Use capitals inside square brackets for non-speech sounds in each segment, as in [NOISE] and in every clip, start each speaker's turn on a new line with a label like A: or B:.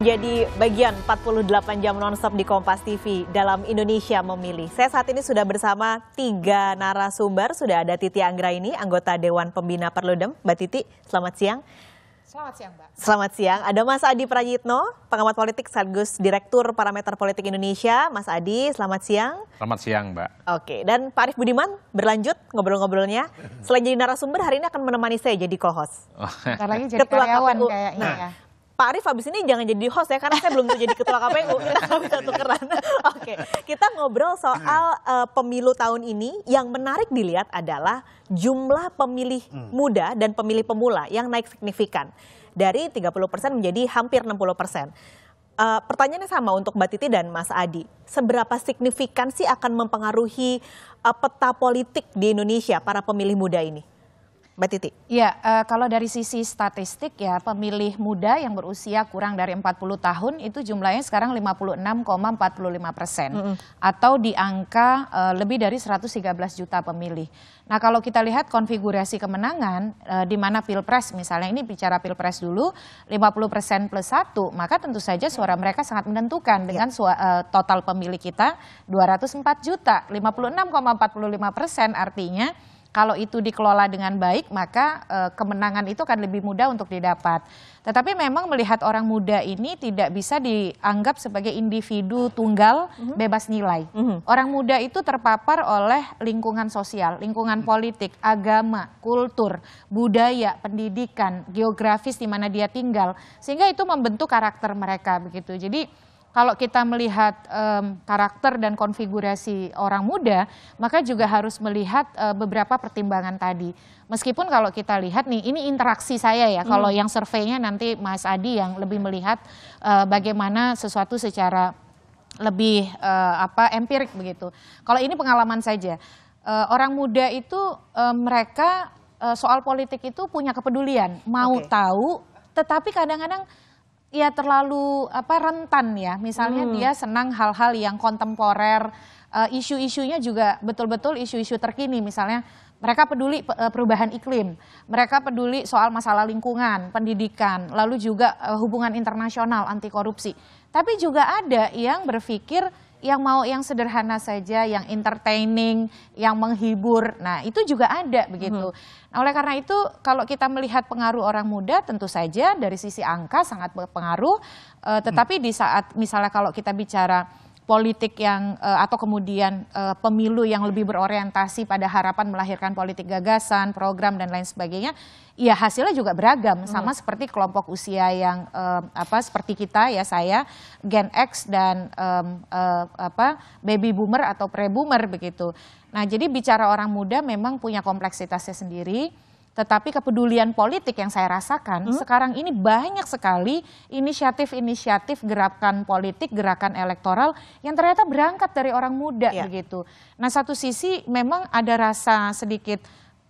A: Jadi bagian 48 jam nonstop di Kompas TV dalam Indonesia memilih. Saya saat ini sudah bersama tiga narasumber. Sudah ada Titi Anggra ini anggota Dewan Pembina Perludem. Mbak Titi, selamat siang. Selamat siang, Mbak. Selamat siang. Ada Mas Adi Prayitno, pengamat politik sekaligus Direktur Parameter Politik Indonesia. Mas Adi, selamat siang.
B: Selamat
C: siang, Mbak.
A: Oke, dan Pak Arief Budiman berlanjut ngobrol-ngobrolnya. Selain jadi narasumber, hari ini akan menemani saya jadi co-host. Oh. Lagi [LAUGHS] jadi karyawan kayaknya nah, ya. Pak Arif, habis ini jangan jadi host ya karena saya belum jadi ketua KPU kita bisa tukeran. [LAUGHS] Oke, kita ngobrol soal uh, pemilu tahun ini yang menarik dilihat adalah jumlah pemilih hmm. muda dan pemilih pemula yang naik signifikan dari 30 persen menjadi hampir 60 persen. Uh, pertanyaannya sama untuk Mbak Titi dan Mas Adi. Seberapa signifikan sih akan mempengaruhi uh, peta politik di Indonesia para pemilih muda ini? Mbak Titi.
B: Ya, uh, kalau dari sisi statistik ya pemilih muda yang berusia kurang dari 40 tahun itu jumlahnya sekarang 56,45 persen. Mm -hmm. Atau di angka uh, lebih dari 113 juta pemilih. Nah kalau kita lihat konfigurasi kemenangan uh, di mana Pilpres misalnya ini bicara Pilpres dulu 50 persen plus satu maka tentu saja suara mereka sangat menentukan dengan iya. total pemilih kita 204 juta 56,45 persen artinya kalau itu dikelola dengan baik, maka e, kemenangan itu akan lebih mudah untuk didapat. Tetapi memang melihat orang muda ini tidak bisa dianggap sebagai individu tunggal mm -hmm. bebas nilai. Mm -hmm. Orang muda itu terpapar oleh lingkungan sosial, lingkungan mm -hmm. politik, agama, kultur, budaya, pendidikan, geografis di mana dia tinggal, sehingga itu membentuk karakter mereka begitu. Jadi kalau kita melihat um, karakter dan konfigurasi orang muda, maka juga harus melihat uh, beberapa pertimbangan tadi. Meskipun kalau kita lihat nih, ini interaksi saya ya. Hmm. Kalau yang surveinya nanti Mas Adi yang lebih melihat uh, bagaimana sesuatu secara lebih uh, apa empirik begitu. Kalau ini pengalaman saja. Uh, orang muda itu uh, mereka uh, soal politik itu punya kepedulian, mau okay. tahu, tetapi kadang-kadang ya terlalu apa rentan ya. Misalnya hmm. dia senang hal-hal yang kontemporer, uh, isu-isunya juga betul-betul isu-isu terkini misalnya mereka peduli eh, perubahan iklim, mereka peduli soal masalah lingkungan, pendidikan, lalu juga eh, hubungan internasional anti korupsi. Tapi juga ada yang berpikir yang mau yang sederhana saja, yang entertaining, yang menghibur. Nah, itu juga ada begitu. Hmm. Nah, oleh karena itu kalau kita melihat pengaruh orang muda tentu saja dari sisi angka sangat berpengaruh Uh, tetapi di saat misalnya kalau kita bicara politik yang uh, atau kemudian uh, pemilu yang lebih berorientasi pada harapan melahirkan politik gagasan, program dan lain sebagainya, ya hasilnya juga beragam hmm. sama seperti kelompok usia yang uh, apa seperti kita ya saya Gen X dan um, uh, apa baby boomer atau pre boomer begitu. Nah, jadi bicara orang muda memang punya kompleksitasnya sendiri tetapi kepedulian politik yang saya rasakan hmm? sekarang ini banyak sekali inisiatif-inisiatif gerakan politik, gerakan elektoral yang ternyata berangkat dari orang muda yeah. begitu. Nah satu sisi memang ada rasa sedikit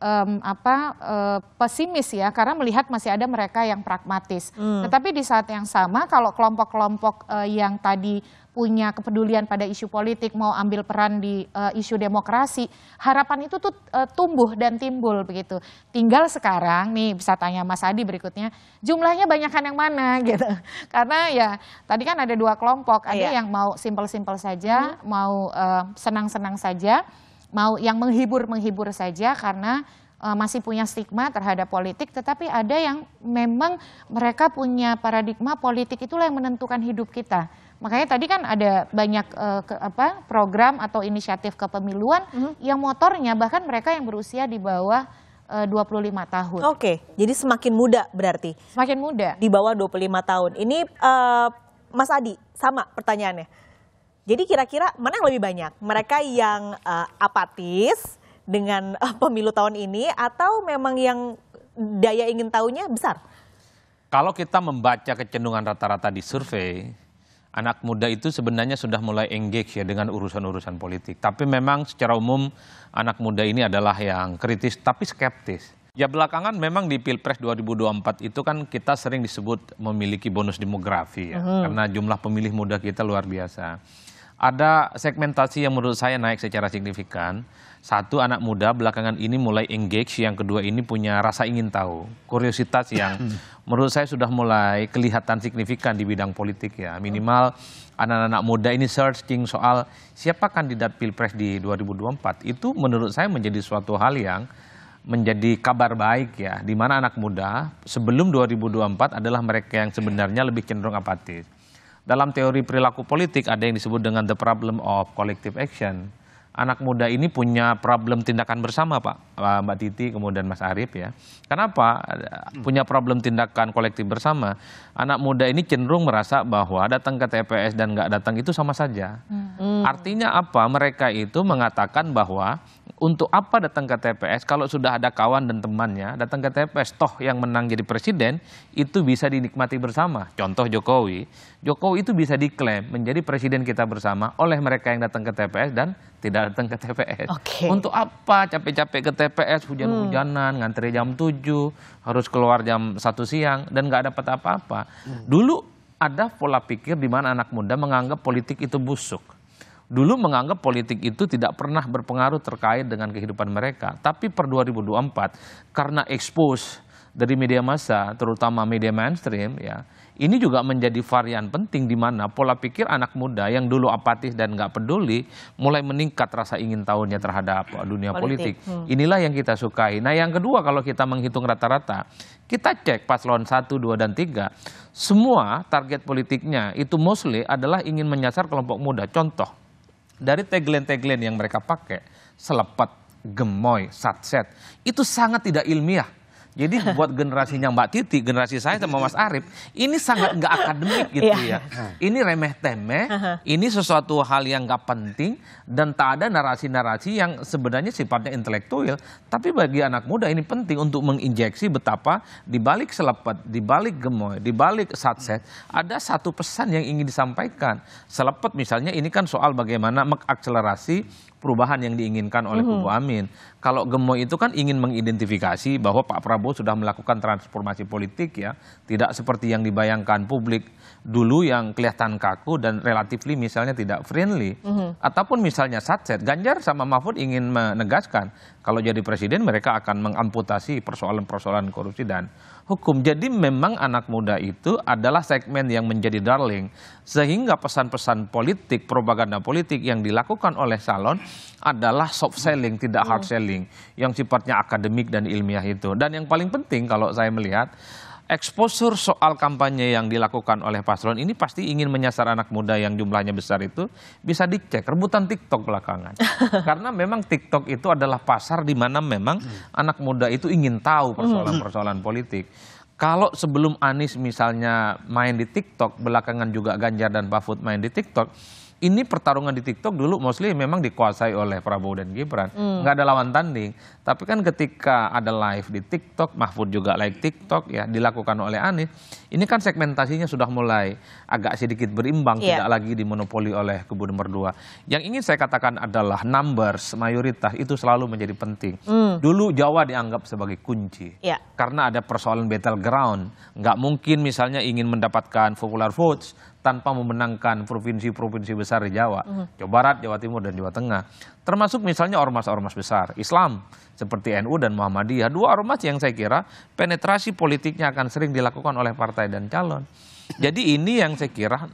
B: um, apa uh, pesimis ya karena melihat masih ada mereka yang pragmatis. Hmm. Tetapi di saat yang sama kalau kelompok-kelompok uh, yang tadi punya kepedulian pada isu politik mau ambil peran di uh, isu demokrasi, harapan itu tuh uh, tumbuh dan timbul begitu. Tinggal sekarang nih bisa tanya Mas Adi berikutnya, jumlahnya banyakkan yang mana [LAUGHS] gitu. Karena ya tadi kan ada dua kelompok, ada yeah. yang mau simpel-simpel saja, hmm. mau senang-senang uh, senang -senang saja mau yang menghibur-menghibur saja karena eh, masih punya stigma terhadap politik, tetapi ada yang memang mereka punya paradigma politik itulah yang menentukan hidup kita. Makanya tadi kan ada banyak uh, ke, apa program atau inisiatif kepemiluan mm -hmm. yang motornya bahkan mereka yang berusia di bawah 25 eh, tahun.
A: Oke, jadi semakin muda berarti. Semakin muda. Di bawah 25 tahun. Ini uh, Mas Adi sama pertanyaannya jadi kira-kira mana yang lebih banyak? Mereka yang uh, apatis dengan uh, [LAUGHS] pemilu tahun ini atau memang yang daya ingin tahunya besar?
C: Kalau kita membaca kecenderungan rata-rata di survei, anak muda itu sebenarnya sudah mulai engage ya dengan urusan-urusan politik. Tapi memang secara umum anak muda ini adalah yang kritis tapi skeptis. Ya belakangan memang di Pilpres 2024 itu kan kita sering disebut memiliki bonus demografi ya. Uhum. Mm-hmm. Karena jumlah pemilih muda kita luar biasa ada segmentasi yang menurut saya naik secara signifikan. Satu anak muda belakangan ini mulai engage, yang kedua ini punya rasa ingin tahu, kuriositas yang [CLEARS THROAT] menurut saya sudah mulai kelihatan signifikan di bidang politik ya. Minimal anak-anak muda ini searching soal siapa kandidat Pilpres di 2024. Itu menurut saya menjadi suatu hal yang menjadi kabar baik ya, di mana anak muda sebelum 2024 adalah mereka yang sebenarnya lebih cenderung apatis dalam teori perilaku politik ada yang disebut dengan the problem of collective action. Anak muda ini punya problem tindakan bersama Pak, Mbak Titi kemudian Mas Arief ya. Kenapa eh, punya problem tindakan kolektif bersama? Anak muda ini cenderung merasa bahwa datang ke TPS dan nggak datang itu sama saja. Hmm. hmm. Artinya apa? Mereka itu mengatakan bahwa untuk apa datang ke TPS kalau sudah ada kawan dan temannya datang ke TPS toh yang menang jadi presiden itu bisa dinikmati bersama. Contoh Jokowi, Jokowi itu bisa diklaim menjadi presiden kita bersama oleh mereka yang datang ke TPS dan tidak datang ke TPS. Okay. Untuk apa capek-capek ke TPS hujan-hujanan, hmm. ngantri jam 7, harus keluar jam satu siang dan nggak dapat apa-apa. Hmm. Dulu ada pola pikir di mana anak muda menganggap politik itu busuk dulu menganggap politik itu tidak pernah berpengaruh terkait dengan kehidupan mereka. Tapi per 2024 karena expose dari media massa, terutama media mainstream ya, ini juga menjadi varian penting di mana pola pikir anak muda yang dulu apatis dan nggak peduli mulai meningkat rasa ingin tahunya terhadap dunia politik. politik. Hmm. Inilah yang kita sukai. Nah, yang kedua kalau kita menghitung rata-rata, kita cek paslon 1, 2 dan 3, semua target politiknya itu mostly adalah ingin menyasar kelompok muda. Contoh dari tagline-tagline yang mereka pakai, selepet, gemoy, satset, itu sangat tidak ilmiah jadi [LAUGHS] buat generasinya Mbak Titi, generasi saya sama Mas Arief, ini sangat nggak akademik gitu iya. ya. Iya. Ini remeh temeh, ini sesuatu hal yang nggak penting dan tak ada narasi-narasi yang sebenarnya sifatnya intelektual. Tapi bagi anak muda ini penting untuk menginjeksi betapa di balik selepet, di balik gemoy, di balik satset ada satu pesan yang ingin disampaikan. Selepet misalnya ini kan soal bagaimana mengakselerasi perubahan yang diinginkan oleh mhm. kubu Amin. Kalau Gemoy itu kan ingin mengidentifikasi bahwa Pak Prabowo sudah melakukan transformasi politik ya, tidak seperti yang dibayangkan publik dulu yang kelihatan kaku dan relatif misalnya tidak friendly. Mm -hmm. Ataupun misalnya Satset, Ganjar sama Mahfud ingin menegaskan kalau jadi presiden mereka akan mengamputasi persoalan-persoalan korupsi dan hukum. Jadi memang anak muda itu adalah segmen yang menjadi darling. Sehingga pesan-pesan politik, propaganda politik yang dilakukan oleh salon adalah soft selling, tidak hard iya. selling. Yang sifatnya akademik dan ilmiah itu. Dan yang paling penting kalau saya melihat exposure soal kampanye yang dilakukan oleh paslon ini pasti ingin menyasar anak muda yang jumlahnya besar itu bisa dicek rebutan TikTok belakangan. [LAUGHS] Karena memang TikTok itu adalah pasar di mana memang hmm. anak muda itu ingin tahu hmm. persoalan-persoalan politik. Kalau sebelum Anies misalnya main di TikTok, belakangan juga Ganjar dan Fud main di TikTok, ini pertarungan di TikTok dulu mostly memang dikuasai oleh Prabowo dan Gibran. Hmm. Nggak ada lawan tanding. Tapi kan ketika ada live di TikTok, Mahfud juga like TikTok ya dilakukan oleh Anies. Ini kan segmentasinya sudah mulai agak sedikit berimbang, yeah. tidak lagi dimonopoli oleh kubu nomor dua. Yang ingin saya katakan adalah numbers, mayoritas itu selalu menjadi penting. Hmm. Dulu Jawa dianggap sebagai kunci. Yeah. Karena ada persoalan battleground. Nggak mungkin misalnya ingin mendapatkan popular votes tanpa memenangkan provinsi-provinsi besar di Jawa, mm-hmm. Jawa Barat, Jawa Timur, dan Jawa Tengah. Termasuk misalnya ormas-ormas besar, Islam, seperti NU dan Muhammadiyah. Dua ormas yang saya kira penetrasi politiknya akan sering dilakukan oleh partai dan calon. Jadi ini yang saya kira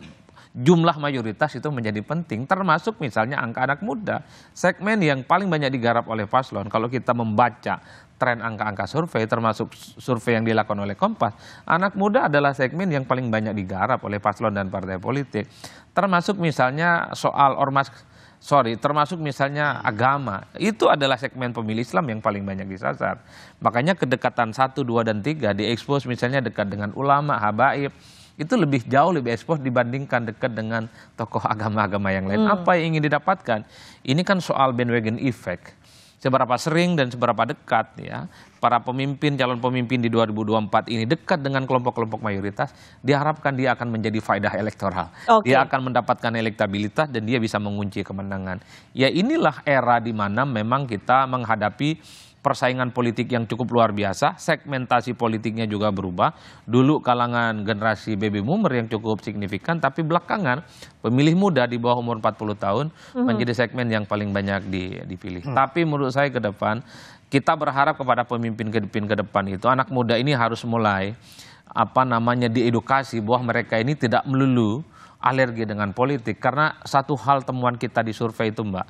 C: jumlah mayoritas itu menjadi penting termasuk misalnya angka anak muda segmen yang paling banyak digarap oleh paslon kalau kita membaca tren angka-angka survei termasuk survei yang dilakukan oleh Kompas anak muda adalah segmen yang paling banyak digarap oleh paslon dan partai politik termasuk misalnya soal ormas sorry, termasuk misalnya agama, itu adalah segmen pemilih Islam yang paling banyak disasar. Makanya kedekatan 1, 2, dan 3 diekspos misalnya dekat dengan ulama, habaib, itu lebih jauh lebih ekspos dibandingkan dekat dengan tokoh agama-agama yang lain. Hmm. Apa yang ingin didapatkan? Ini kan soal bandwagon effect. Seberapa sering dan seberapa dekat ya para pemimpin calon pemimpin di 2024 ini dekat dengan kelompok-kelompok mayoritas, diharapkan dia akan menjadi faedah elektoral. Okay. Dia akan mendapatkan elektabilitas dan dia bisa mengunci kemenangan. Ya inilah era di mana memang kita menghadapi persaingan politik yang cukup luar biasa, segmentasi politiknya juga berubah. Dulu kalangan generasi baby boomer yang cukup signifikan, tapi belakangan pemilih muda di bawah umur 40 tahun mm-hmm. menjadi segmen yang paling banyak dipilih. Mm. Tapi menurut saya ke depan, kita berharap kepada pemimpin-pemimpin ke depan itu, anak muda ini harus mulai apa namanya diedukasi bahwa mereka ini tidak melulu alergi dengan politik karena satu hal temuan kita di survei itu Mbak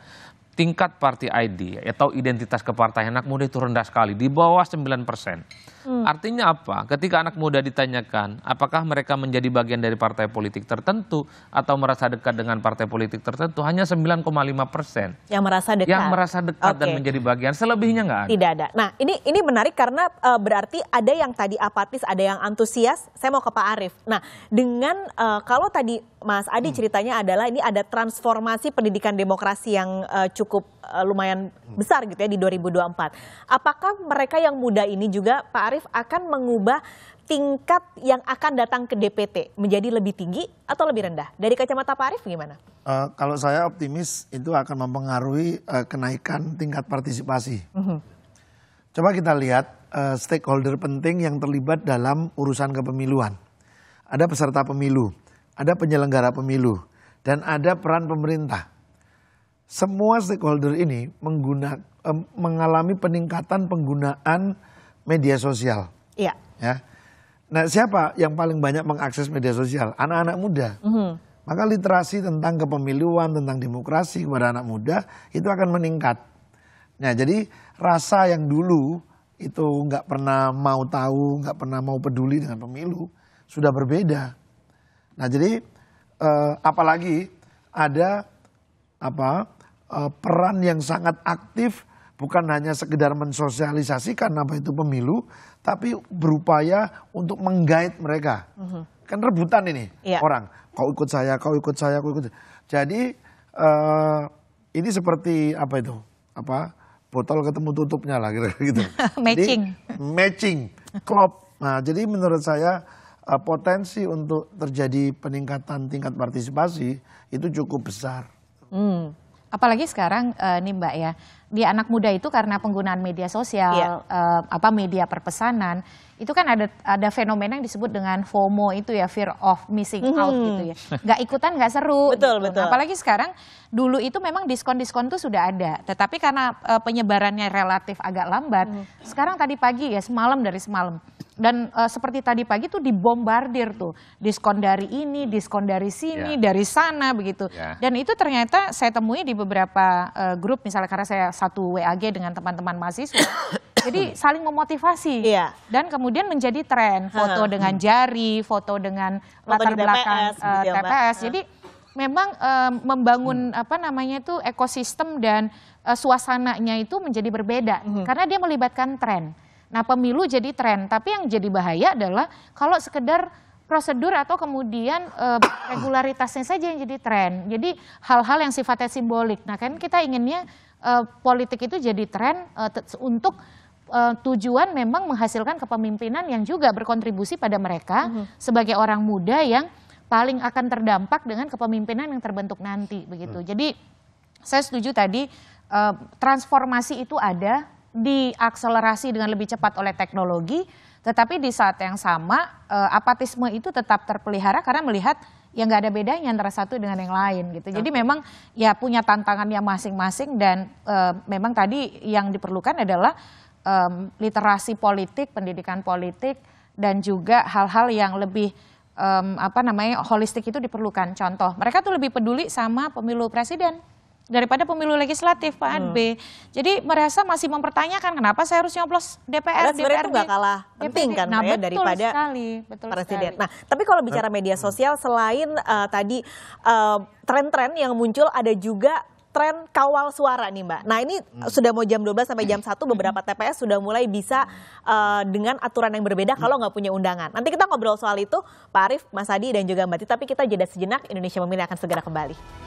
C: tingkat party ID atau identitas kepartaian anak muda itu rendah sekali, di bawah 9 persen. Hmm. Artinya apa? Ketika anak muda ditanyakan apakah mereka menjadi bagian dari partai politik tertentu atau merasa dekat dengan partai politik tertentu hanya 9,5 persen
A: yang merasa dekat, yang
C: merasa dekat okay. dan menjadi bagian selebihnya nggak ada.
A: Tidak ada. Nah ini ini menarik karena uh, berarti ada yang tadi apatis, ada yang antusias. Saya mau ke Pak Arief. Nah dengan uh, kalau tadi Mas Adi hmm. ceritanya adalah ini ada transformasi pendidikan demokrasi yang uh, cukup Eh, lumayan besar gitu ya di 2024. Apakah mereka yang muda ini juga Pak Arief akan mengubah tingkat yang akan datang ke DPT menjadi lebih tinggi atau lebih rendah? Dari kacamata Pak Arief gimana?
D: Uh, kalau saya optimis itu akan mempengaruhi uh, kenaikan tingkat partisipasi. Uh mhm. -huh. Coba kita lihat uh, stakeholder penting yang terlibat dalam urusan kepemiluan. Ada peserta pemilu, ada penyelenggara pemilu, dan ada peran pemerintah semua stakeholder ini eh, mengalami peningkatan penggunaan media sosial. Iya. Ya. Nah, siapa yang paling banyak mengakses media sosial? Anak-anak muda. Mm -hmm. Maka literasi tentang kepemiluan, tentang demokrasi kepada anak muda itu akan meningkat. Nah, jadi rasa yang dulu itu nggak pernah mau tahu, nggak pernah mau peduli dengan pemilu sudah berbeda. Nah, jadi eh, apalagi ada apa uh, peran yang sangat aktif bukan hanya sekedar mensosialisasikan apa itu pemilu, tapi berupaya untuk menggait mereka. Mm -hmm. Kan rebutan ini yeah. orang, kau ikut saya, kau ikut saya, kau ikut. Saya. Jadi uh, ini seperti apa itu? Apa botol ketemu tutupnya lah gitu. [LAUGHS] matching. Jadi, matching, klop. Nah, jadi menurut saya eh, potensi untuk terjadi peningkatan tingkat partisipasi itu cukup besar.
B: Mm. Apalagi sekarang uh, nih Mbak ya, di anak muda itu karena penggunaan media sosial, yeah. Iya. uh, apa media perpesanan, itu kan ada ada fenomena yang disebut dengan FOMO itu ya, fear of missing -hmm. out gitu ya. Nggak ikutan nggak seru. [LAUGHS] betul gitu. betul. apalagi sekarang dulu itu memang diskon-diskon itu sudah ada, tetapi karena uh, penyebarannya relatif agak lambat, hmm. sekarang tadi pagi ya semalam dari semalam dan uh, seperti tadi pagi tuh dibombardir tuh diskon dari ini, diskon dari sini, yeah. dari sana begitu. Yeah. Dan itu ternyata saya temui di beberapa uh, grup misalnya karena saya satu WAG dengan teman-teman mahasiswa. [COUGHS] jadi saling memotivasi yeah. dan kemudian menjadi tren foto hmm. dengan jari, foto dengan foto latar DPS, belakang uh, eh, TPS. Gitu ya, jadi memang uh, membangun hmm. apa namanya itu ekosistem dan uh, suasananya itu menjadi berbeda hmm. karena dia melibatkan tren. Nah pemilu jadi tren, tapi yang jadi bahaya adalah kalau sekedar prosedur atau kemudian e, [COUGHS] regularitasnya saja yang jadi tren. Jadi hal-hal yang sifatnya simbolik. Nah kan kita inginnya e, politik itu jadi tren e, untuk Uh, tujuan memang menghasilkan kepemimpinan yang juga berkontribusi pada mereka uh mhm. -huh. sebagai orang muda yang paling akan terdampak dengan kepemimpinan yang terbentuk nanti begitu. Uh Jadi saya setuju tadi transformasi itu ada diakselerasi dengan lebih cepat oleh teknologi, tetapi di saat yang sama eh, apatisme itu tetap terpelihara karena melihat yang nggak ada bedanya antara satu dengan yang lain gitu. Jadi okay. memang ya punya tantangannya masing-masing dan uh, memang tadi yang diperlukan adalah um, literasi politik, pendidikan politik dan juga hal-hal yang lebih um, apa namanya holistik itu diperlukan. Contoh, mereka tuh lebih peduli sama pemilu presiden daripada pemilu legislatif Pak hmm. NB. Jadi merasa masih mempertanyakan kenapa saya harus nyoblos DPR, Karena DPR itu kalah penting kan nah, ya, daripada
A: sekali, betul presiden. Sekali. Nah, tapi kalau bicara media sosial selain uh, tadi eh, tren-tren uh, yang muncul ada juga tren kawal suara nih Mbak. Nah ini hmm. sudah mau jam 12 sampai jam 1 hmm. beberapa hmm. TPS sudah mulai bisa uh, dengan aturan yang berbeda hmm. kalau nggak punya undangan. Nanti kita ngobrol soal itu Pak Arif, Mas Adi dan juga Mbak Titi. Tapi kita jeda sejenak, Indonesia Memilih akan segera kembali.